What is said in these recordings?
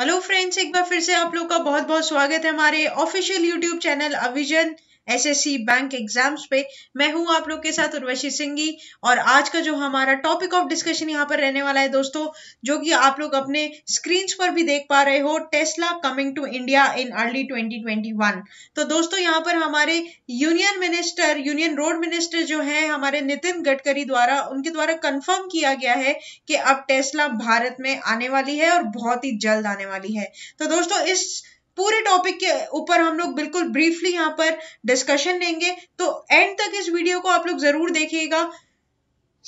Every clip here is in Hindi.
हेलो फ्रेंड्स एक बार फिर से आप लोग का बहुत बहुत स्वागत है हमारे official YouTube channel Avijan SSC bank exams पे मैं हूं आप लोग के साथ उर्वशी सिंघी और आज का जो हमारा टॉपिक ऑफ डिस्कशन यहाँ पर रहने वाला है दोस्तों जो कि आप लोग अपने स्क्रीन पर भी देख पा रहे हो Tesla coming to India in early 2021 तो दोस्तों यहाँ पर हमारे union minister union road minister जो है हमारे नितिन गडकरी द्वारा उनके द्वारा कन्फर्म किया गया है कि अब टेस्ला भारत में आने वाली है और बहुत ही जल्द आने वाली है तो दोस्तों इस पूरे टॉपिक के ऊपर हम लोग बिल्कुल ब्रीफली यहाँ पर डिस्कशन लेंगे तो एंड तक इस वीडियो को आप लोग जरूर देखिएगा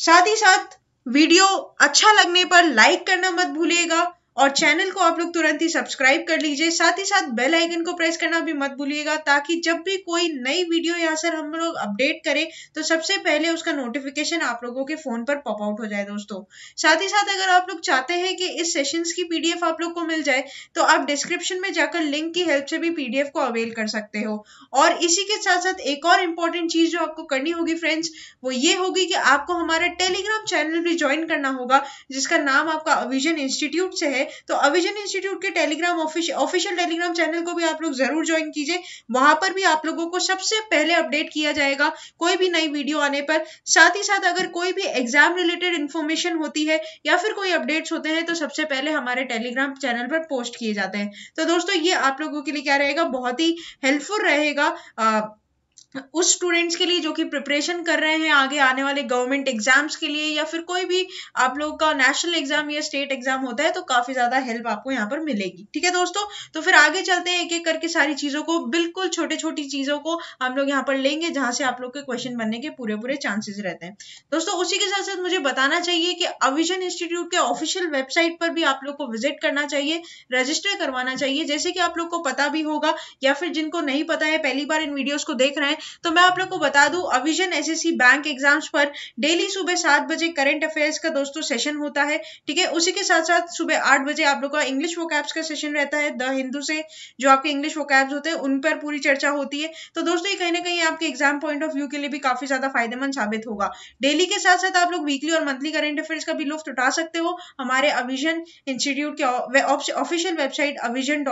साथ ही साथ वीडियो अच्छा लगने पर लाइक करना मत भूलिएगा और चैनल को आप लोग तुरंत ही सब्सक्राइब कर लीजिए साथ ही साथ बेल आइकन को प्रेस करना भी मत भूलिएगा ताकि जब भी कोई नई वीडियो या सर हम लोग अपडेट करें तो सबसे पहले उसका नोटिफिकेशन आप लोगों के फोन पर पॉप आउट हो जाए दोस्तों साथ ही साथ अगर आप लोग चाहते हैं कि इस सेशन की पीडीएफ आप लोग को मिल जाए तो आप डिस्क्रिप्शन में जाकर लिंक की हेल्प से भी पीडीएफ को अवेल कर सकते हो और इसी के साथ साथ एक और इम्पोर्टेंट चीज जो आपको करनी होगी फ्रेंड्स वो ये होगी कि आपको हमारा टेलीग्राम चैनल भी ज्वाइन करना होगा जिसका नाम आपका अविजन इंस्टीट्यूट से है तो अविजन इंस्टीट्यूट के टेलीग्राम ऑफिशियल टेलीग्राम चैनल को भी आप लोग जरूर ज्वाइन कीजिए वहां पर भी आप लोगों को सबसे पहले अपडेट किया जाएगा कोई भी नई वीडियो आने पर साथ ही साथ अगर कोई भी एग्जाम रिलेटेड इन्फॉर्मेशन होती है या फिर कोई अपडेट्स होते हैं तो सबसे पहले हमारे टेलीग्राम चैनल पर पोस्ट किए जाते हैं तो दोस्तों ये आप लोगों के लिए क्या रहेगा बहुत ही हेल्पफुल रहेगा आ, उस स्टूडेंट्स के लिए जो कि प्रिपरेशन कर रहे हैं आगे आने वाले गवर्नमेंट एग्जाम्स के लिए या फिर कोई भी आप लोग का नेशनल एग्जाम या स्टेट एग्जाम होता है तो काफी ज्यादा हेल्प आपको यहाँ पर मिलेगी ठीक है दोस्तों तो फिर आगे चलते हैं एक एक करके सारी चीजों को बिल्कुल छोटे छोटी चीजों को हम लोग यहाँ पर लेंगे जहां से आप लोग के क्वेश्चन बनने के पूरे पूरे चांसेस रहते हैं दोस्तों उसी के साथ साथ मुझे बताना चाहिए कि अविजन इंस्टीट्यूट के ऑफिशियल वेबसाइट पर भी आप लोग को विजिट करना चाहिए रजिस्टर करवाना चाहिए जैसे कि आप लोग को पता भी होगा या फिर जिनको नहीं पता है पहली बार इन वीडियोज को देख रहे हैं तो मैं आप लोग को बता दू अविजन एस बैंक एग्जाम्स पर डेली सुबह सात बजे करेंट अफेयर्स का दोस्तों सेशन होता है ठीक है उसी के साथ साथ सुबह आठ बजे आप लोग का इंग्लिश वो का सेशन रहता है द हिंदू से जो आपके इंग्लिश वो होते हैं उन पर पूरी चर्चा होती है तो दोस्तों ये कहीं ना कहीं आपके एग्जाम पॉइंट ऑफ व्यू के लिए भी काफी ज्यादा फायदेमंद साबित होगा डेली के साथ साथ आप लोग वीकली और मंथली करेंट अफेयर्स का भी लुफ्त उठा सकते हो हमारे अविजन इंस्टीट्यूट के ऑफिशियल वेबसाइट अविजन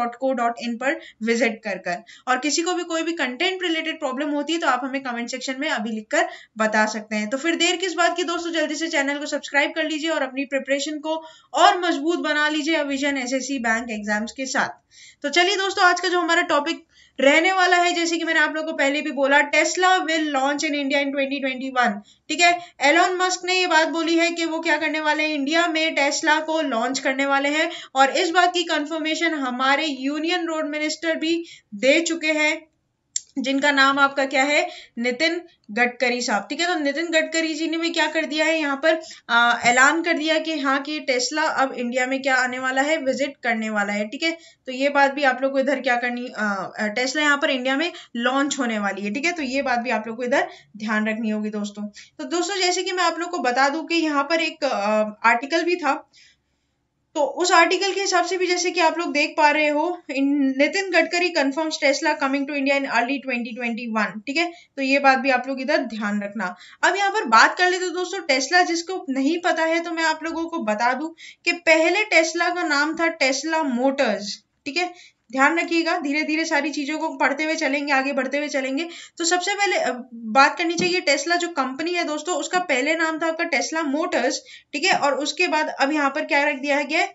पर विजिट कर कर और किसी को भी कोई भी कंटेंट रिलेटेड प्रॉब्लम होती है तो आप हमें कमेंट सेक्शन में अभी लिखकर बता सकते हैं तो फिर देर किस बात की दोस्तों जल्दी से चैनल को सब्सक्राइब कर लीजिए और अपनी प्रिपरेशन को और मजबूत बना लीजिए विजन एसएससी बैंक एग्जाम्स के साथ तो चलिए दोस्तों आज का जो हमारा टॉपिक रहने वाला है जैसे कि मैंने आप लोगों को पहले भी बोला Tesla will launch in India in 2021 ठीक है एलोन मस्क ने ये बात बोली है कि वो क्या करने वाले हैं इंडिया में टेस्ला को लॉन्च करने वाले हैं और इस बात की कंफर्मेशन हमारे यूनियन रोड मिनिस्टर भी दे चुके हैं जिनका नाम आपका क्या है नितिन गडकरी साहब ठीक है तो नितिन गडकरी जी ने भी क्या कर दिया है यहाँ पर ऐलान कर दिया कि हाँ कि टेस्ला अब इंडिया में क्या आने वाला है विजिट करने वाला है ठीक है तो ये बात भी आप लोग को इधर क्या करनी आ, टेस्ला यहाँ पर इंडिया में लॉन्च होने वाली है ठीक है तो ये बात भी आप लोग को इधर ध्यान रखनी होगी दोस्तों तो दोस्तों जैसे कि मैं आप लोग को बता दू कि यहाँ पर एक आ, आर्टिकल भी था तो उस आर्टिकल के हिसाब से भी जैसे कि आप लोग देख पा रहे हो Nitin Gadkari confirm Tesla coming to India in early 2021 ठीक है तो ये बात भी आप लोग इधर ध्यान रखना अब यहाँ पर बात कर लेते तो दोस्तों टेस्ला जिसको नहीं पता है तो मैं आप लोगों को बता दू कि पहले टेस्ला का नाम था टेस्ला मोटर्स ठीक है ध्यान रखिएगा धीरे धीरे सारी चीज़ों को पढ़ते हुए चलेंगे आगे बढ़ते हुए चलेंगे तो सबसे पहले बात करनी चाहिए टेस्ला जो कंपनी है दोस्तों उसका पहले नाम था आपका टेस्ला मोटर्स ठीक है और उसके बाद अब यहाँ पर क्या रख दिया गया है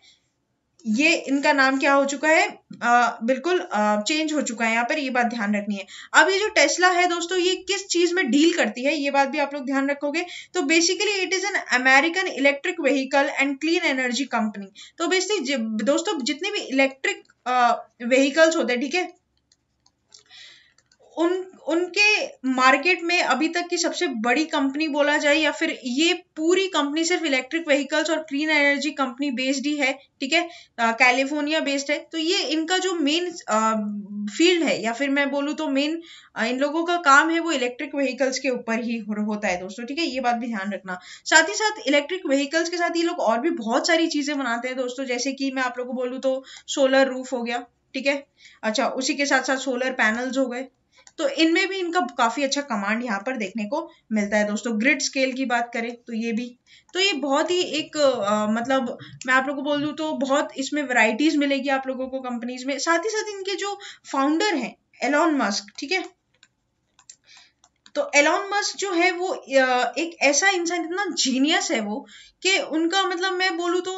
ये इनका नाम क्या हो चुका है आ, बिल्कुल आ, चेंज हो चुका है यहाँ पर ये बात ध्यान रखनी है अब ये जो टेस्ला है दोस्तों ये किस चीज में डील करती है ये बात भी आप लोग ध्यान रखोगे तो basically it is an American electric vehicle and clean energy company तो बेसिकली दोस्तों जितने भी इलेक्ट्रिक व्हीकल्स होते हैं ठीक है उन उनके मार्केट में अभी तक की सबसे बड़ी कंपनी बोला जाए या फिर ये पूरी कंपनी सिर्फ इलेक्ट्रिक व्हीकल्स और क्लीन एनर्जी कंपनी बेस्ड ही है ठीक है कैलिफोर्निया बेस्ड है तो ये इनका जो मेन फील्ड है या फिर मैं बोलूँ तो मेन इन लोगों का काम है वो इलेक्ट्रिक व्हीकल्स के ऊपर ही होता है दोस्तों ठीक है ये बात भी ध्यान रखना साथ ही साथ इलेक्ट्रिक व्हीकल्स के साथ ये लोग और भी बहुत सारी चीजें बनाते हैं दोस्तों जैसे कि मैं आप लोग को बोलूँ तो सोलर रूफ हो गया ठीक है अच्छा उसी के साथ साथ सोलर पैनल्स हो गए तो इनमें भी इनका काफी अच्छा कमांड यहाँ पर देखने को मिलता है दोस्तों ग्रिड स्केल की बात करें तो ये भी तो ये बहुत ही एक आ, मतलब मैं आप लोगों को बोल दू तो बहुत इसमें वैरायटीज मिलेगी आप लोगों को कंपनीज में साथ ही साथ इनके जो फाउंडर हैं एलॉन मस्क ठीक है तो एलॉन मस्क जो है वो एक ऐसा इंसान इतना जीनियस है वो कि उनका मतलब मैं बोलूँ तो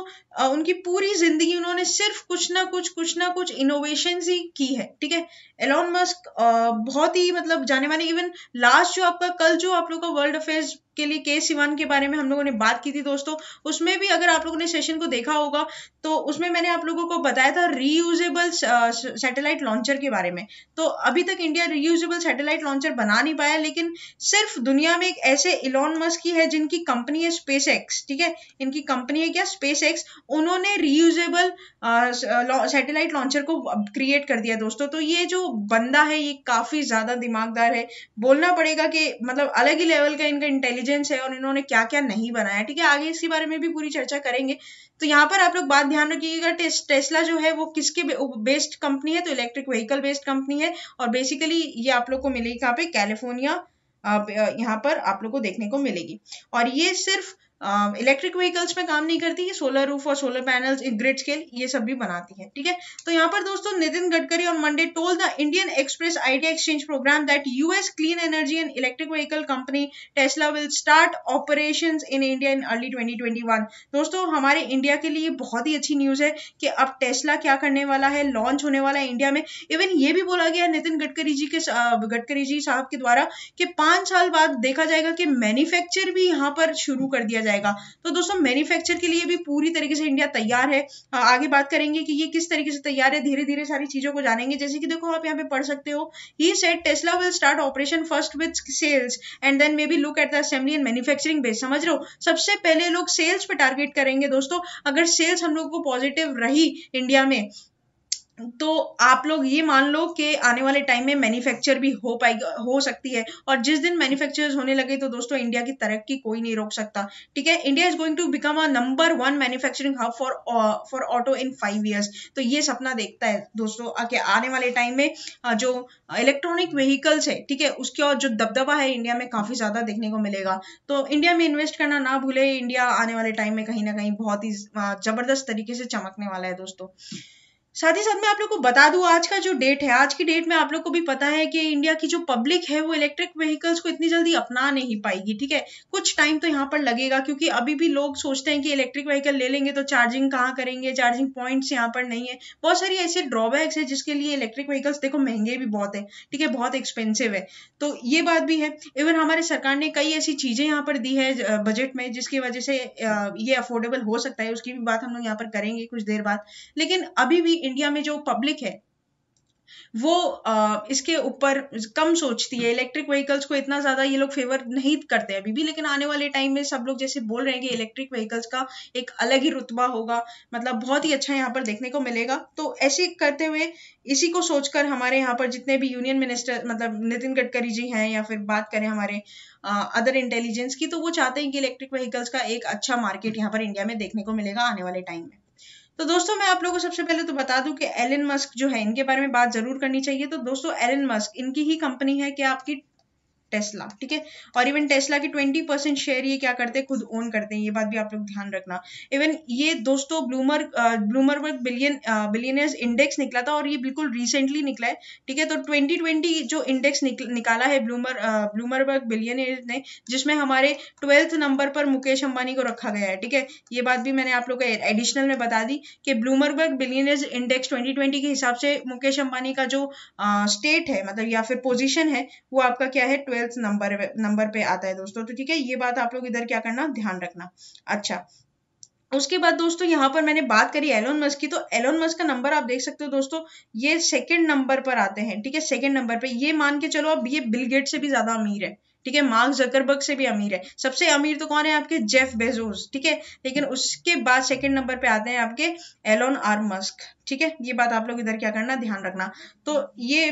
उनकी पूरी जिंदगी उन्होंने सिर्फ कुछ ना कुछ कुछ ना कुछ इनोवेशन ही की है ठीक है एलॉन मस्क बहुत ही मतलब जाने माने इवन लास्ट जो आपका कल जो आप लोग का वर्ल्ड अफेयर्स के लिए के सिवान के बारे में हम लोगों ने बात की थी दोस्तों उसमें भी अगर आप लोगों ने सेशन को देखा होगा तो उसमें मैंने आप लोगों को बताया था रीयूजेबल सैटेलाइट लॉन्चर के बारे में तो अभी तक इंडिया रीयूजेबल सैटेलाइट लॉन्चर बना नहीं पाया लेकिन सिर्फ दुनिया में एक ऐसे इलॉन मस्क की है जिनकी कंपनी है स्पेस ठीक है इनकी कंपनी है क्या स्पेस उन्होंने रीयूजेबल सैटेलाइट लॉन्चर को क्रिएट कर दिया दोस्तों तो ये जो बंदा है ये काफ़ी ज़्यादा दिमागदार है बोलना पड़ेगा कि मतलब अलग ही लेवल का इनका इंटेलिजेंस है और इन्होंने क्या क्या नहीं बनाया ठीक है आगे इसके बारे में भी पूरी चर्चा करेंगे तो यहाँ पर आप लोग बात ध्यान रखिएगा टेस्ला जो है वो किसके बेस्ड कंपनी है तो इलेक्ट्रिक व्हीकल बेस्ड कंपनी है और बेसिकली ये आप लोग को मिलेगी कहाँ पे कैलिफोर्निया यहाँ पर आप लोग को देखने को मिलेगी और ये सिर्फ इलेक्ट्रिक um, व्हीकल्स में काम नहीं करती है सोलर रूफ और सोलर पैनल्स ग्रिड स्केल ये सब भी बनाती है ठीक है तो यहाँ पर दोस्तों नितिन गडकरी और Monday told the Indian Express Idea Exchange programme that US clean energy and electric vehicle company Tesla will start operation in India in early twenty दोस्तों हमारे इंडिया के लिए बहुत ही अच्छी न्यूज है कि अब टेस्ला क्या करने वाला है लॉन्च होने वाला है इंडिया में इवन ये भी बोला गया नितिन गडकरी जी के गडकरी जी साहब के द्वारा कि पांच साल बाद देखा जाएगा कि मैन्युफैक्चर भी यहाँ पर शुरू कर दिया जाएगा जाएगा तो दोस्तों मैन्युफैक्चर के लिए भी पूरी तरीके से इंडिया तैयार है हाँ, आगे बात करेंगे कि ये किस तरीके से तैयार है धीरे धीरे सारी चीजों को जानेंगे जैसे कि देखो आप यहाँ पे पढ़ सकते हो he said Tesla will start operation first with sales and then maybe look at the assembly and manufacturing base समझ रहे हो सबसे पहले लोग सेल्स पे टारगेट करेंगे दोस्तों अगर सेल्स हम लोग को पॉजिटिव रही इंडिया में तो आप लोग ये मान लो कि आने वाले टाइम में मैन्युफैक्चर भी हो पाएगा हो सकती है और जिस दिन मैन्युफैक्चर होने लगे तो दोस्तों इंडिया की तरक्की कोई नहीं रोक सकता ठीक है India is going to become a number one manufacturing hub for for auto in five years तो ये सपना देखता है दोस्तों कि आने वाले टाइम में जो इलेक्ट्रॉनिक व्हीकल्स है ठीक है उसका जो दबदबा है इंडिया में काफी ज्यादा देखने को मिलेगा तो इंडिया में इन्वेस्ट करना ना भूले इंडिया आने वाले टाइम में कहीं ना कहीं बहुत ही जबरदस्त तरीके से चमकने वाला है दोस्तों साथ ही साथ मैं आप लोग को बता दूं आज का जो डेट है आज की डेट में आप लोग को भी पता है कि इंडिया की जो पब्लिक है वो इलेक्ट्रिक व्हीकल्स को इतनी जल्दी अपना नहीं पाएगी ठीक है कुछ टाइम तो यहाँ पर लगेगा क्योंकि अभी भी लोग सोचते हैं कि इलेक्ट्रिक व्हीकल ले लेंगे तो चार्जिंग कहाँ करेंगे चार्जिंग पॉइंट्स यहाँ पर नहीं है बहुत सारी ऐसे ड्रॉबैक्स है जिसके लिए इलेक्ट्रिक व्हीकल्स देखो महंगे भी बहुत है ठीक है बहुत एक्सपेंसिव है तो ये बात भी है इवन हमारे सरकार ने कई ऐसी चीजें यहाँ पर दी है बजट में जिसकी वजह से ये अफोर्डेबल हो सकता है उसकी भी बात हम लोग यहाँ पर करेंगे कुछ देर बाद लेकिन अभी भी इंडिया में जो पब्लिक है वो इसके ऊपर कम सोचती है इलेक्ट्रिक व्हीकल्स को इतना ज़्यादा ये लोग फेवर नहीं करते अभी भी लेकिन आने वाले टाइम में सब लोग जैसे बोल रहे हैं कि इलेक्ट्रिक व्हीकल्स का एक अलग ही रुतबा होगा मतलब बहुत ही अच्छा यहाँ पर देखने को मिलेगा तो ऐसे करते हुए इसी को सोचकर हमारे यहाँ पर जितने भी यूनियन मिनिस्टर मतलब नितिन गडकरी जी हैं या फिर बात करें हमारे अदर इंटेलिजेंस की तो वो चाहते हैं कि इलेक्ट्रिक व्हीकल्स का एक अच्छा मार्केट यहाँ पर इंडिया में देखने को मिलेगा आने वाले टाइम में तो दोस्तों मैं आप लोगों को सबसे पहले तो बता दूं कि एलन मस्क जो है इनके बारे में बात जरूर करनी चाहिए तो दोस्तों एलन मस्क इनकी ही कंपनी है कि आपकी टेस्ला ठीक है और इवन टेस्ला के 20 परसेंट शेयर ये क्या करते हैं खुद ओन करते हैं ये बात भी आप लोग ध्यान रखना इवन ये दोस्तों Bloomberg Bloomberg billion Billionaires Index निकला था और ये बिल्कुल रिसेंटली निकला है ठीक है तो 2020 जो इंडेक्स निक, निकाला है ब्लूमर ब्लूमर वर्क बिलियनर्स ने जिसमें हमारे ट्वेल्थ नंबर पर मुकेश अंबानी को रखा गया है ठीक है ये बात भी मैंने आप लोग को एडिशनल में बता दी कि Bloomberg Billionaires Index twenty के हिसाब से मुकेश अंबानी का जो स्टेट है मतलब या फिर पोजिशन है वो आपका क्या है ट्वेल्थ ट्वेल्थ नंबर नंबर पे आता है दोस्तों तो ठीक है ये बात आप लोग इधर क्या करना ध्यान रखना अच्छा उसके बाद दोस्तों यहाँ पर मैंने बात करी एलोन मस्क की तो एलोन मस्क का नंबर आप देख सकते हो दोस्तों ये सेकंड नंबर पर आते हैं ठीक है सेकंड नंबर पे ये मान के चलो अब ये बिल गेट से भी ज्यादा अमीर है ठीक है मार्क जकरबर्ग से भी अमीर है सबसे अमीर तो कौन है आपके जेफ बेजोस ठीक है लेकिन उसके बाद सेकंड नंबर पे आते हैं आपके एलोन आर मस्क ठीक है ये बात आप लोग इधर क्या करना ध्यान रखना तो ये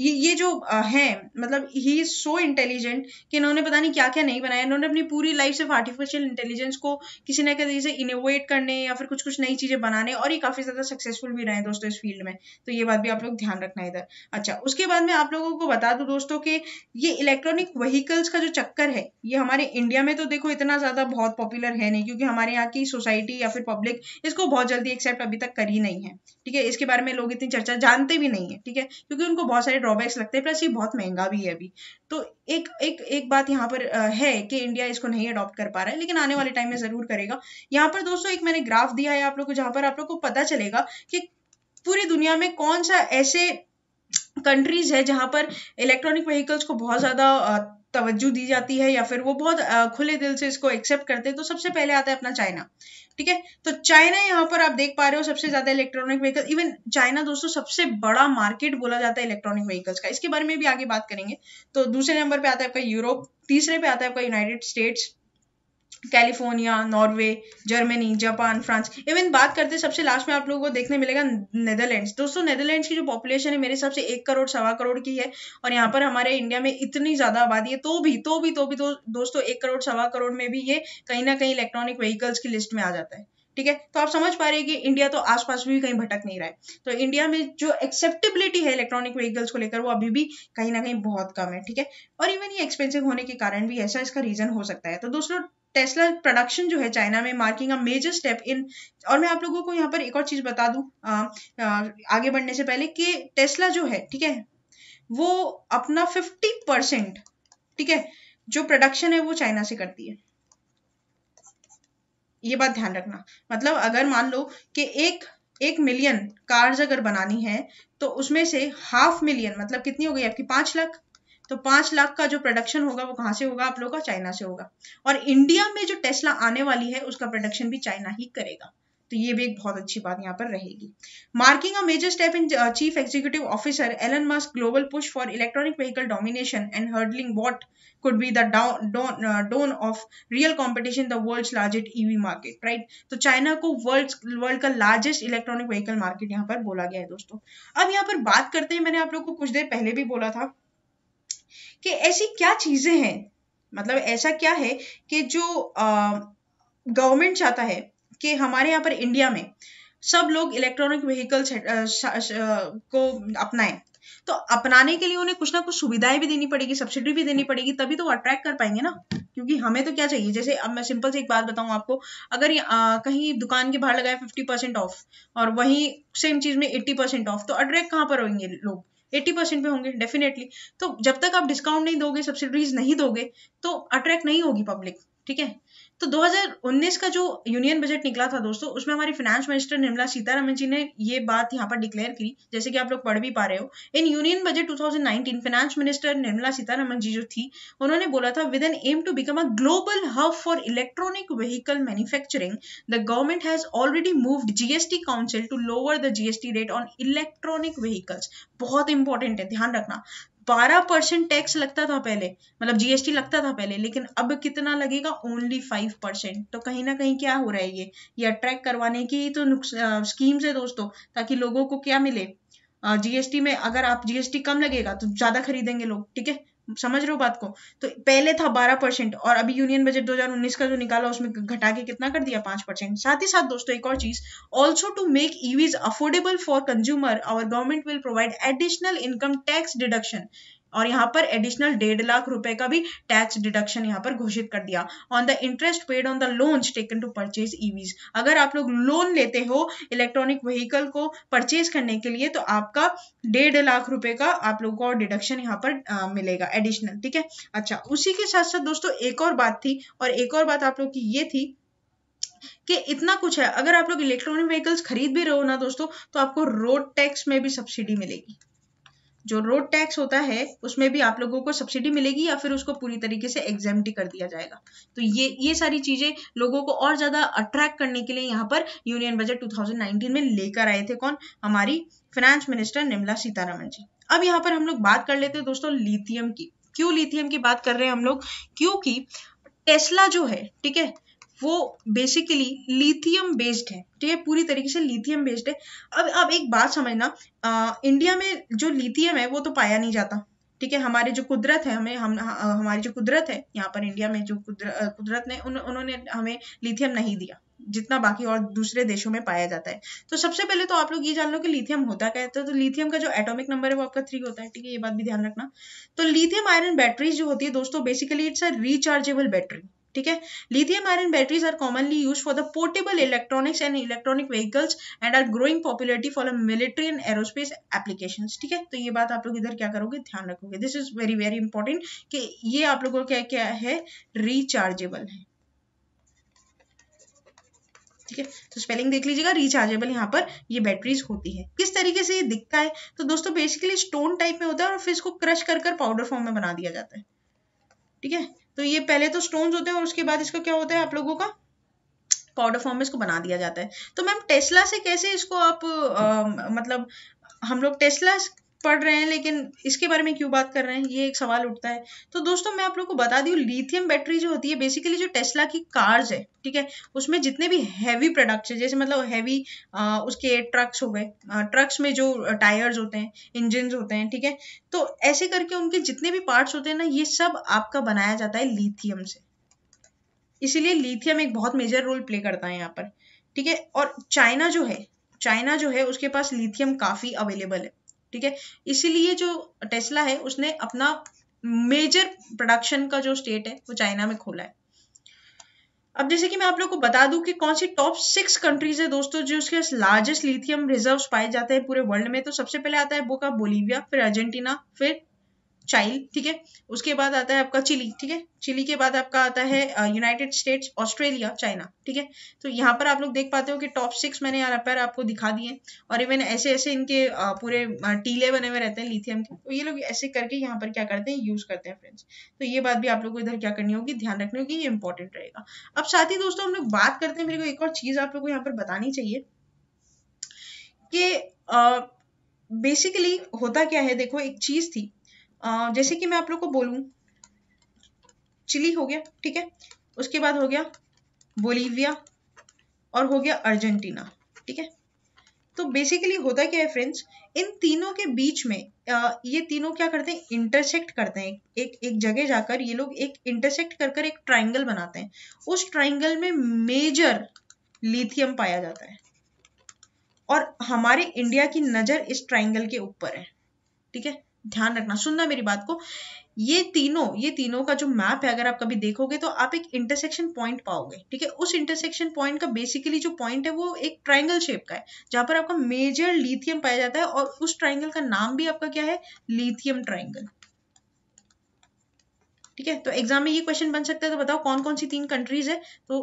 ये ये जो है मतलब ही इज सो इंटेलिजेंट कि इन्होंने पता नहीं क्या क्या नहीं बनाया इन्होंने अपनी पूरी लाइफ सिर्फ आर्टिफिशियल इंटेलिजेंस को किसी ना किसी से इनोवेट करने या फिर कुछ कुछ नई चीजें बनाने और ये काफी ज्यादा सक्सेसफुल भी रहे दोस्तों इस फील्ड में तो ये बात भी आप लोग ध्यान रखना इधर अच्छा उसके बाद में आप लोगों को बता दू दोस्तों के ये इलेक्ट्रॉनिक व्हीकल्स का जो चक्कर है ये हमारे इंडिया में तो देखो इतना ज्यादा बहुत पॉपुलर है नहीं क्योंकि हमारे यहाँ की सोसाइटी या फिर पब्लिक इसको बहुत जल्दी एक्सेप्ट अभी तक कर ही नहीं है ठीक है इसके बारे में लोग इतनी चर्चा जानते भी नहीं है ठीक है क्योंकि उनको बहुत सारे ड्रॉबैक्स लगते हैं प्लस ये बहुत महंगा भी है अभी तो एक एक एक बात यहाँ पर है कि इंडिया इसको नहीं अडॉप्ट कर पा रहा है लेकिन आने वाले टाइम में जरूर करेगा यहाँ पर दोस्तों एक मैंने ग्राफ दिया है आप लोग को जहाँ पर आप लोग को पता चलेगा कि पूरी दुनिया में कौन सा ऐसे कंट्रीज है जहाँ पर इलेक्ट्रॉनिक व्हीकल्स को बहुत ज़्यादा तवज्जो दी जाती है या फिर वो बहुत खुले दिल से इसको एक्सेप्ट करते हैं तो सबसे पहले आता है अपना चाइना ठीक है तो चाइना यहाँ पर आप देख पा रहे हो सबसे ज्यादा इलेक्ट्रॉनिक व्हीकल इवन चाइना दोस्तों सबसे बड़ा मार्केट बोला जाता है इलेक्ट्रॉनिक व्हीकल्स का इसके बारे में भी आगे बात करेंगे तो दूसरे नंबर पे आता है आपका यूरोप तीसरे पे आता है आपका United States California Norway Germany Japan France even बात करते सबसे लास्ट में आप लोगों को देखने मिलेगा नेदरलैंड्स दोस्तों नेदरलैंड्स की जो पॉपुलेशन है मेरे हिसाब से एक करोड़ सवा करोड़ की है और यहाँ पर हमारे इंडिया में इतनी ज़्यादा आबादी है तो भी तो भी तो भी तो दोस्तों एक करोड़ सवा करोड़ में भी ये कहीं ना कहीं इलेक्ट्रॉनिक व्हीकल्स की लिस्ट में आ जाता है ठीक है तो आप समझ पा रहे हैं कि इंडिया तो आसपास भी कहीं भटक नहीं रहा है तो इंडिया में जो एक्सेप्टेबिलिटी है इलेक्ट्रॉनिक व्हीकल्स को लेकर वो अभी भी कहीं ना कहीं बहुत कम है ठीक है और इवन ये एक्सपेंसिव होने के कारण भी ऐसा इसका रीजन हो सकता है तो दोस्तों टेस्ला प्रोडक्शन जो है चाइना में marking a major step in और मैं आप लोगों को यहाँ पर एक और चीज बता दू आ, आ, आगे बढ़ने से पहले कि टेस्ला जो है ठीक है वो अपना 50 परसेंट ठीक है जो प्रोडक्शन है वो चाइना से करती है ये बात ध्यान रखना मतलब अगर मान लो कि एक एक मिलियन कार्स अगर बनानी है तो उसमें से हाफ मिलियन मतलब कितनी हो गई आपकी पांच लाख तो पांच लाख का जो प्रोडक्शन होगा वो कहाँ से होगा आप लोगों का चाइना से होगा और इंडिया में जो टेस्ला आने वाली है उसका प्रोडक्शन भी चाइना ही करेगा तो ये भी एक बहुत अच्छी बात यहाँ पर रहेगी marking a major step in chief executive officer Elon Musk global push for electronic vehicle domination and hurdling what could be the down, don, uh, the of real competition market the world's largest EV market, right? तो चाइना को वर्ल्ड वर्ल्ड का लार्जेस्ट इलेक्ट्रॉनिक व्हीकल मार्केट यहाँ पर बोला गया है दोस्तों अब यहाँ पर बात करते हैं मैंने आप लोग को कुछ देर पहले भी बोला था कि ऐसी क्या चीज़ें हैं मतलब ऐसा क्या है कि जो गवर्नमेंट चाहता है कि हमारे यहाँ पर इंडिया में सब लोग इलेक्ट्रॉनिक व्हीकल को अपनाएं तो अपनाने के लिए उन्हें कुछ ना कुछ सुविधाएं भी देनी पड़ेगी सब्सिडी भी देनी पड़ेगी तभी तो वो अट्रैक्ट कर पाएंगे ना क्योंकि हमें तो क्या चाहिए जैसे अब मैं सिंपल से एक बात बताऊं आपको अगर आ, कहीं दुकान के बाहर लगाए फिफ्टी परसेंट ऑफ और वहीं सेम चीज में एट्टी परसेंट ऑफ तो अट्रैक्ट कहाँ पर होंगे लोग एट्टी परसेंट पे होंगे डेफिनेटली तो जब तक आप डिस्काउंट नहीं दोगे सब्सिडीज नहीं दोगे तो अट्रैक्ट नहीं होगी पब्लिक ठीक है तो 2019 का जो यूनियन बजट निकला था दोस्तों उसमें हमारी फाइनेंस मिनिस्टर निर्मला सीतारमन जी ने ये बात यहाँ पर डिक्लेयर की जैसे कि आप लोग पढ़ भी पा रहे हो in Union Budget 2019 finance minister Nirmala Sitharaman ji जो थी उन्होंने बोला था with an aim to become a global hub for electronic vehicle manufacturing the government has already moved GST council to lower the GST rate on electronic vehicles बहुत इंपॉर्टेंट है ध्यान रखना बारह परसेंट टैक्स लगता था पहले मतलब जीएसटी लगता था पहले लेकिन अब कितना लगेगा ओनली फाइव परसेंट तो कहीं ना कहीं क्या हो रहा है ये ये अट्रैक्ट करवाने की तो स्कीम्स है दोस्तों ताकि लोगों को क्या मिले जीएसटी में अगर आप जीएसटी कम लगेगा तो ज्यादा खरीदेंगे लोग ठीक है समझ रहे हो बात को तो पहले था बारह परसेंट और अभी यूनियन बजट 2019 का जो निकाला उसमें घटा के कितना कर दिया पांच परसेंट साथ ही साथ दोस्तों एक और चीज also to make EVs affordable for consumer our government will provide additional income tax deduction और यहाँ पर एडिशनल डेढ़ लाख रुपए का भी टैक्स डिडक्शन यहाँ पर घोषित कर दिया on the interest paid on the loan taken to purchase EVs अगर आप लोग लोन लेते हो इलेक्ट्रॉनिक व्हीकल को परचेज करने के लिए तो आपका डेढ़ लाख रुपए का आप लोगों को डिडक्शन यहाँ पर आ, मिलेगा एडिशनल ठीक है अच्छा उसी के साथ साथ दोस्तों एक और बात थी और एक और बात आप लोग की ये थी कि इतना कुछ है अगर आप लोग इलेक्ट्रॉनिक व्हीकल्स खरीद भी रहे हो ना दोस्तों तो आपको रोड टैक्स में भी सब्सिडी मिलेगी जो रोड टैक्स होता है उसमें भी आप लोगों को सब्सिडी मिलेगी या फिर उसको पूरी तरीके से एग्जाम्टी कर दिया जाएगा तो ये ये सारी चीजें लोगों को और ज्यादा अट्रैक्ट करने के लिए यहाँ पर यूनियन बजट 2019 में लेकर आए थे कौन हमारी फाइनेंस मिनिस्टर निर्मला सीतारमन जी अब यहाँ पर हम लोग बात कर लेते हैं दोस्तों लिथियम की क्यों लिथियम की बात कर रहे हैं हम लोग क्योंकि टेस्ला जो है ठीक है वो बेसिकली लिथियम बेस्ड है ठीक है पूरी तरीके से लिथियम बेस्ड है अब अब एक बात समझना आ, इंडिया में जो लिथियम है वो तो पाया नहीं जाता ठीक है हमारे जो कुदरत है हमें हम हमारी जो कुदरत है यहाँ पर इंडिया में जो कुदर, कुदरत ने उन, उन्होंने हमें लिथियम नहीं दिया जितना बाकी और दूसरे देशों में पाया जाता है तो सबसे पहले तो आप लोग ये जान लो कि लिथियम होता क्या है तो, तो लिथियम का जो एटॉमिक नंबर है वो आपका थ्री होता है ठीक है ये बात भी ध्यान रखना तो लिथियम आयरन बैटरीज जो होती है दोस्तों basically it's a rechargeable battery ठीक है ion batteries are commonly use for the portable electronics and electronic vehicles and are growing popularity for a military and aerospace application ठीक है तो ये बात आप लोग इधर क्या करोगे ध्यान रखोगे this is very very important कि ये आप लोगों का क्या क्या है रिचार्जेबल है ठीक है तो स्पेलिंग देख लीजिएगा रिचार्जेबल यहाँ पर ये बैटरीज होती है किस तरीके से ये दिखता है तो दोस्तों बेसिकली स्टोन टाइप में होता है और फिर इसको क्रश कर कर पाउडर फॉर्म में बना दिया जाता है ठीक है तो ये पहले तो स्टोन होते हैं और उसके बाद इसका क्या होता है आप लोगों का पाउडर फॉर्म में इसको बना दिया जाता है तो मैम टेस्ला से कैसे इसको आप आ, मतलब हम लोग टेस्ला पढ़ रहे हैं लेकिन इसके बारे में क्यों बात कर रहे हैं ये एक सवाल उठता है तो दोस्तों मैं आप लोग को बता दी लिथियम बैटरी जो होती है बेसिकली जो टेस्ला की कार्स है ठीक है उसमें जितने भी हैवी प्रोडक्ट्स है जैसे मतलब हैवी उसके ट्रक्स हो गए ट्रक्स में जो टायर्स होते हैं इंजिन होते हैं ठीक है तो ऐसे करके उनके जितने भी पार्ट्स होते हैं ना ये सब आपका बनाया जाता है लिथियम से इसीलिए लिथियम एक बहुत मेजर रोल प्ले करता है यहाँ पर ठीक है और चाइना जो है चाइना जो है उसके पास लिथियम काफी अवेलेबल है ठीक है इसीलिए जो टेस्ला है उसने अपना मेजर प्रोडक्शन का जो स्टेट है वो चाइना में खोला है अब जैसे कि मैं आप लोग को बता दूं कि कौन सी टॉप सिक्स कंट्रीज है दोस्तों जो उसके लार्जेस्ट लिथियम रिजर्व पाए जाते हैं पूरे वर्ल्ड में तो सबसे पहले आता है वो का बोलीविया फिर अर्जेंटीना फिर चाइल्ड ठीक है उसके बाद आता है आपका चिली ठीक है चिली के बाद आपका आता है यूनाइटेड स्टेट्स ऑस्ट्रेलिया चाइना ठीक है तो यहाँ पर आप लोग देख पाते हो कि टॉप सिक्स मैंने यहाँ पर आपको दिखा दिए और इवन ऐसे ऐसे इनके uh, पूरे uh, टीले बने हुए रहते हैं लिथियम के तो ये लोग ऐसे करके यहाँ पर क्या करते हैं यूज करते हैं फ्रेंड्स तो ये बात भी आप लोग को इधर क्या करनी होगी ध्यान रखनी होगी ये इंपॉर्टेंट रहेगा अब साथ ही दोस्तों हम लोग बात करते हैं मेरे को एक और चीज आप लोग को यहाँ पर बतानी चाहिए कि बेसिकली uh, होता क्या है देखो एक चीज थी जैसे कि मैं आप लोग को बोलूं चिली हो गया ठीक है उसके बाद हो गया बोलीविया और हो गया अर्जेंटीना ठीक है तो बेसिकली होता क्या है फ्रेंड्स इन तीनों के बीच में ये तीनों क्या करते हैं इंटरसेक्ट करते हैं एक एक जगह जाकर ये लोग एक इंटरसेक्ट कर एक ट्राइंगल बनाते हैं उस ट्राइंगल में मेजर लिथियम पाया जाता है और हमारे इंडिया की नज़र इस ट्राइंगल के ऊपर है ठीक है ध्यान रखना सुनना मेरी बात को ये तीनों ये तीनों का जो मैप है अगर आप कभी देखोगे तो आप एक इंटरसेक्शन पॉइंट पाओगे ठीक है उस इंटरसेक्शन पॉइंट का बेसिकली जो पॉइंट है वो एक ट्राइंगल शेप का है जहां पर आपका मेजर लिथियम पाया जाता है और उस ट्राइंगल का नाम भी आपका क्या है लिथियम ट्राइंगल ठीक है तो एग्जाम में ये क्वेश्चन बन सकता है तो बताओ कौन कौन सी तीन कंट्रीज है तो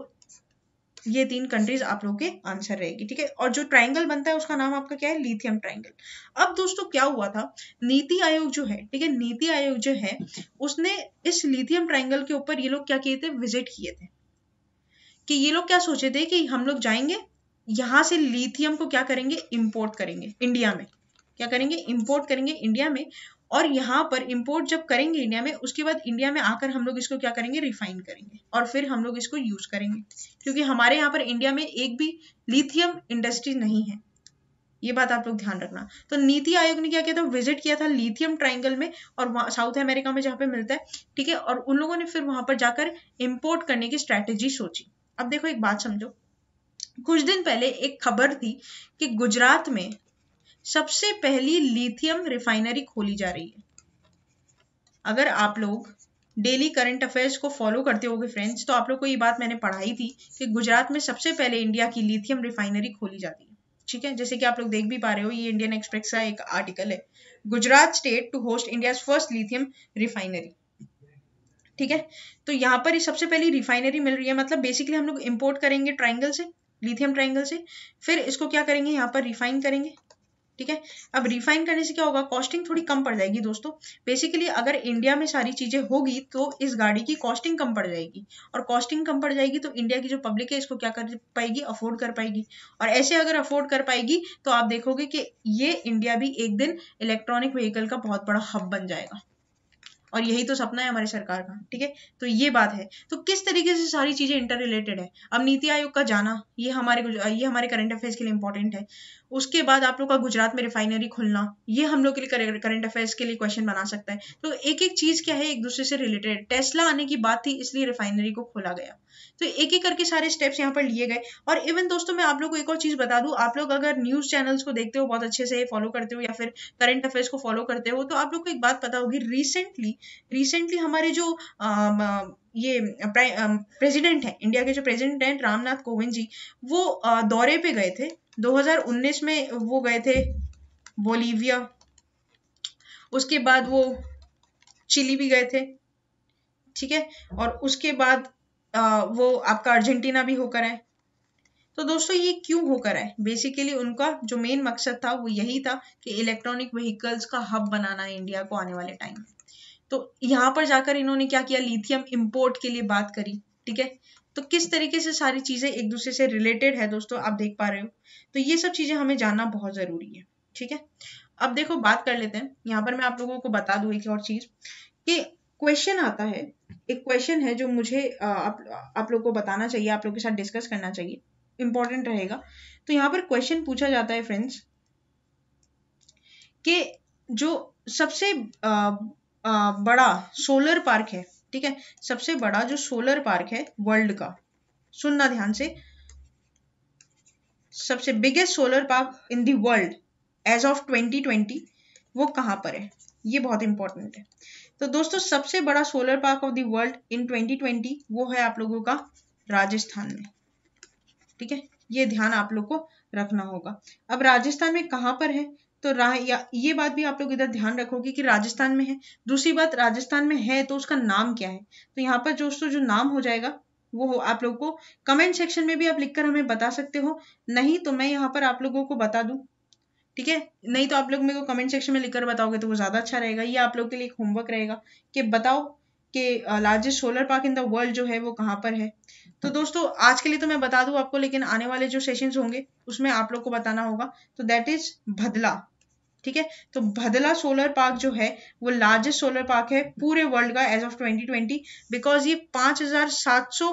ये तीन कंट्रीज आप लोगों के आंसर रहेगी ठीक है और जो ट्राइंगल बनता है उसका नाम आपका क्या है लिथियम ट्राइंगल अब दोस्तों क्या हुआ था नीति आयोग जो है ठीक है नीति आयोग जो है उसने इस लिथियम ट्राइंगल के ऊपर ये लोग क्या किए थे विजिट किए थे कि ये लोग क्या सोचे थे कि हम लोग जाएंगे यहां से लिथियम को क्या करेंगे इम्पोर्ट करेंगे इंडिया में क्या करेंगे इम्पोर्ट करेंगे इंडिया में और यहाँ पर इम्पोर्ट जब करेंगे इंडिया में उसके बाद इंडिया में आकर हम लोग इसको क्या करेंगे रिफाइन करेंगे और फिर हम लोग इसको यूज करेंगे क्योंकि हमारे यहाँ पर इंडिया में एक भी लिथियम इंडस्ट्री नहीं है ये बात आप लोग ध्यान रखना तो नीति आयोग ने क्या किया था विजिट किया था लिथियम ट्राइंगल में और साउथ अमेरिका में जहां पे मिलता है ठीक है और उन लोगों ने फिर वहां पर जाकर इम्पोर्ट करने की स्ट्रैटेजी सोची अब देखो एक बात समझो कुछ दिन पहले एक खबर थी कि गुजरात में सबसे पहली लिथियम रिफाइनरी खोली जा रही है अगर आप लोग डेली करंट अफेयर्स को फॉलो करते होगे फ्रेंड्स तो आप लोग को ये बात मैंने पढ़ाई थी कि गुजरात में सबसे पहले इंडिया की लिथियम रिफाइनरी खोली जाती है ठीक है जैसे कि आप लोग देख भी पा रहे हो ये इंडियन एक्सप्रेस का एक आर्टिकल है Gujarat state to host India first lithium refinery ठीक है तो यहाँ पर सबसे पहली रिफाइनरी मिल रही है मतलब बेसिकली हम लोग इम्पोर्ट करेंगे ट्राइंगल से लिथियम ट्राइंगल से फिर इसको क्या करेंगे यहाँ पर रिफाइन करेंगे ठीक है अब रिफाइन करने से क्या होगा कॉस्टिंग थोड़ी कम पड़ जाएगी दोस्तों बेसिकली अगर इंडिया में सारी चीजें होगी तो इस गाड़ी की कॉस्टिंग कम पड़ जाएगी और कॉस्टिंग कम पड़ जाएगी तो इंडिया की जो पब्लिक है इसको क्या कर पाएगी अफोर्ड कर पाएगी और ऐसे अगर अफोर्ड कर पाएगी तो आप देखोगे कि ये इंडिया भी एक दिन इलेक्ट्रॉनिक व्हीकल का बहुत बड़ा हब बन जाएगा और यही तो सपना है हमारी सरकार का ठीक है तो ये बात है तो किस तरीके से सारी चीजें इंटर रिलेटेड है अब नीति आयोग का जाना ये हमारे ये हमारे करंट अफेयर्स के लिए इंपॉर्टेंट है उसके बाद आप लोग का गुजरात में रिफाइनरी खुलना ये हम लोग के लिए करंट अफेयर्स के लिए क्वेश्चन बना सकता है तो एक एक चीज क्या है एक दूसरे से रिलेटेड टेस्ला आने की बात थी इसलिए रिफाइनरी को खोला गया तो एक एक करके सारे स्टेप्स यहाँ पर लिए गए और इवन दोस्तों मैं आप लोग को एक और चीज बता दू आप लोग अगर न्यूज चैनल्स को देखते हो बहुत अच्छे से फॉलो करते हो या फिर करंट अफेयर्स को फॉलो करते हो तो आप लोग को एक बात पता होगी रिसेंटली रिसेंटली हमारे जो ये प्रेसिडेंट है इंडिया के जो प्रेसिडेंट हैं रामनाथ कोविंद जी वो दौरे पे गए थे 2019 में वो गए थे बोलीविया उसके बाद वो चिली भी गए थे ठीक है और उसके बाद आ, वो आपका अर्जेंटीना भी होकर आए तो दोस्तों ये क्यों होकर आए बेसिकली उनका जो मेन मकसद था वो यही था कि इलेक्ट्रॉनिक व्हीकल्स का हब बनाना है इंडिया को आने वाले टाइम में तो यहाँ पर जाकर इन्होंने क्या किया लिथियम इम्पोर्ट के लिए बात करी ठीक है तो किस तरीके से सारी चीजें एक दूसरे से रिलेटेड है दोस्तों आप देख पा रहे हो तो ये सब चीजें हमें जानना बहुत जरूरी है ठीक है अब देखो बात कर लेते हैं यहाँ पर मैं आप लोगों को बता दू एक और चीज कि क्वेश्चन आता है एक क्वेश्चन है जो मुझे आप, आप लोग को बताना चाहिए आप लोग के साथ डिस्कस करना चाहिए इंपॉर्टेंट रहेगा तो यहाँ पर क्वेश्चन पूछा जाता है फ्रेंड्स कि जो सबसे आ, आ, बड़ा सोलर पार्क है ठीक है सबसे बड़ा जो सोलर पार्क है वर्ल्ड का सुनना ध्यान से सबसे biggest solar park in the world as of 2020 वो कहां पर है ये बहुत इंपॉर्टेंट है तो दोस्तों सबसे बड़ा solar park of the world in 2020 वो है आप लोगों का राजस्थान में ठीक है ये ध्यान आप लोग को रखना होगा अब राजस्थान में कहां पर है तो राह या ये बात भी आप लोग इधर ध्यान रखोगे कि राजस्थान में है दूसरी बात राजस्थान में है तो उसका नाम क्या है तो यहाँ पर दोस्तों जो नाम हो जाएगा वो हो आप लोग को कमेंट सेक्शन में भी आप लिखकर हमें बता सकते हो नहीं तो मैं यहाँ पर आप लोगों को बता दू ठीक है नहीं तो आप लोग मेरे को कमेंट सेक्शन में लिखकर बताओगे तो वो ज़्यादा अच्छा रहेगा ये आप लोग के लिए एक होमवर्क रहेगा कि बताओ कि largest solar park in the world जो है वो कहाँ पर है तो दोस्तों आज के लिए तो मैं बता दू आपको लेकिन आने वाले जो सेशन होंगे उसमें आप लोग को बताना होगा तो दैट इज भदला ठीक है तो भदला सोलर पार्क जो है वो लार्जेस्ट सोलर पार्क है पूरे वर्ल्ड का एज ऑफ 2020 बिकॉज ये 5,700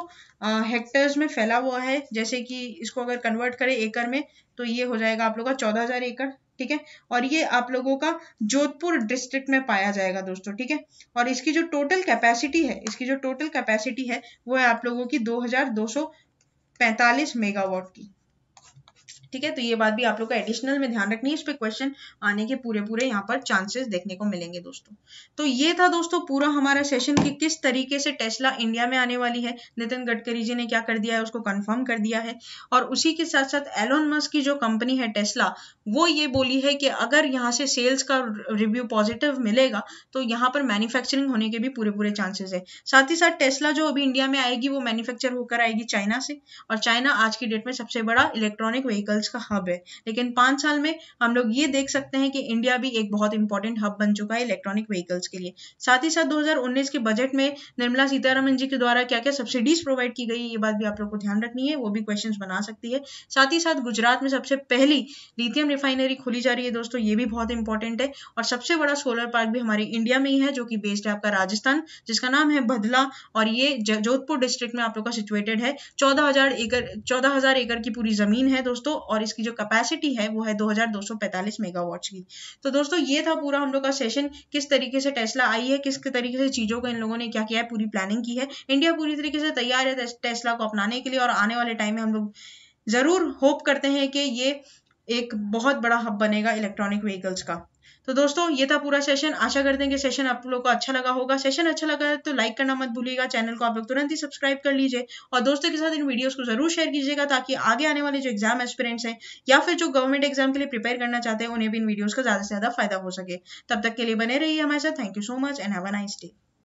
हेक्टेयर्स में फैला हुआ है जैसे कि इसको अगर कन्वर्ट करें एकड़ में तो ये हो जाएगा आप लोग का 14,000 एकड़ ठीक है और ये आप लोगों का जोधपुर डिस्ट्रिक्ट में पाया जाएगा दोस्तों ठीक है और इसकी जो टोटल कैपेसिटी है इसकी जो टोटल कैपेसिटी है वो है आप लोगों की दो मेगावाट की ठीक है तो ये बात भी आप लोग का एडिशनल में ध्यान रखनी है इस पर क्वेश्चन आने के पूरे पूरे यहाँ पर चांसेस देखने को मिलेंगे दोस्तों तो ये था दोस्तों पूरा हमारा सेशन कि किस तरीके से टेस्ला इंडिया में आने वाली है नितिन गडकरी जी ने क्या कर दिया है उसको कन्फर्म कर दिया है और उसी के साथ साथ एलोन मस्क की जो कंपनी है टेस्ला वो ये बोली है कि अगर यहाँ से सेल्स का रिव्यू पॉजिटिव मिलेगा तो यहाँ पर मैन्युफैक्चरिंग होने के भी पूरे पूरे चांसेस है साथ ही साथ टेस्ला जो अभी इंडिया में आएगी वो मैन्युफैक्चर होकर आएगी चाइना से और चाइना आज की डेट में सबसे बड़ा इलेक्ट्रॉनिक व्हीकल्स का हब है लेकिन पांच साल में हम लोग ये देख सकते हैं कि इंडिया भी एक बहुत इंपॉर्टेंट हब बन चुका है इलेक्ट्रॉनिक व्हीकल्स के लिए साथ ही साथ दो के बजट में निर्मला सीतारमन जी के द्वारा क्या क्या सब्सिडीज प्रोवाइड की गई ये बात भी आप लोग को ध्यान रखनी है वो भी क्वेश्चन बना सकती है साथ ही साथ गुजरात में सबसे पहली लिथियम रिफाइनरी खुली जा रही है दोस्तों ये भी बहुत इंपॉर्टेंट है और सबसे बड़ा सोलर पार्क भी हमारे इंडिया में ही है जो कि बेस्ड है आपका राजस्थान जिसका नाम है बदला और ये जोधपुर डिस्ट्रिक्ट में आप लोग का सिचुएटेड है चौदह एकड़ चौदह एकड़ की पूरी जमीन है दोस्तों और इसकी जो कैपेसिटी है वो है दो मेगावाट्स की तो दोस्तों ये था पूरा हम लोग का सेशन किस तरीके से टेस्ला आई है किस तरीके से चीजों को इन लोगों ने क्या किया है पूरी प्लानिंग की है इंडिया पूरी तरीके से तैयार है टेस्ला को अपनाने के लिए और आने वाले टाइम में हम लोग जरूर होप करते हैं कि ये एक बहुत बड़ा हब बनेगा इलेक्ट्रॉनिक व्हीकल्स का तो दोस्तों ये था पूरा सेशन आशा करते हैं कि सेशन आप लोग को अच्छा लगा होगा सेशन अच्छा लगा है तो लाइक करना मत भूलिएगा चैनल को आप लोग तुरंत ही सब्सक्राइब कर लीजिए और दोस्तों के साथ इन वीडियोस को जरूर शेयर कीजिएगा ताकि आगे आने वाले जो एग्जाम एस्पिरेंट्स हैं या फिर जो गवर्नमेंट एग्जाम के लिए प्रिपेयर करना चाहते हैं उन्हें भी इन वीडियोज का ज्यादा से ज्यादा फायदा हो सके तब तक के लिए बने रहिए हमारे साथ thank you so much and have a nice day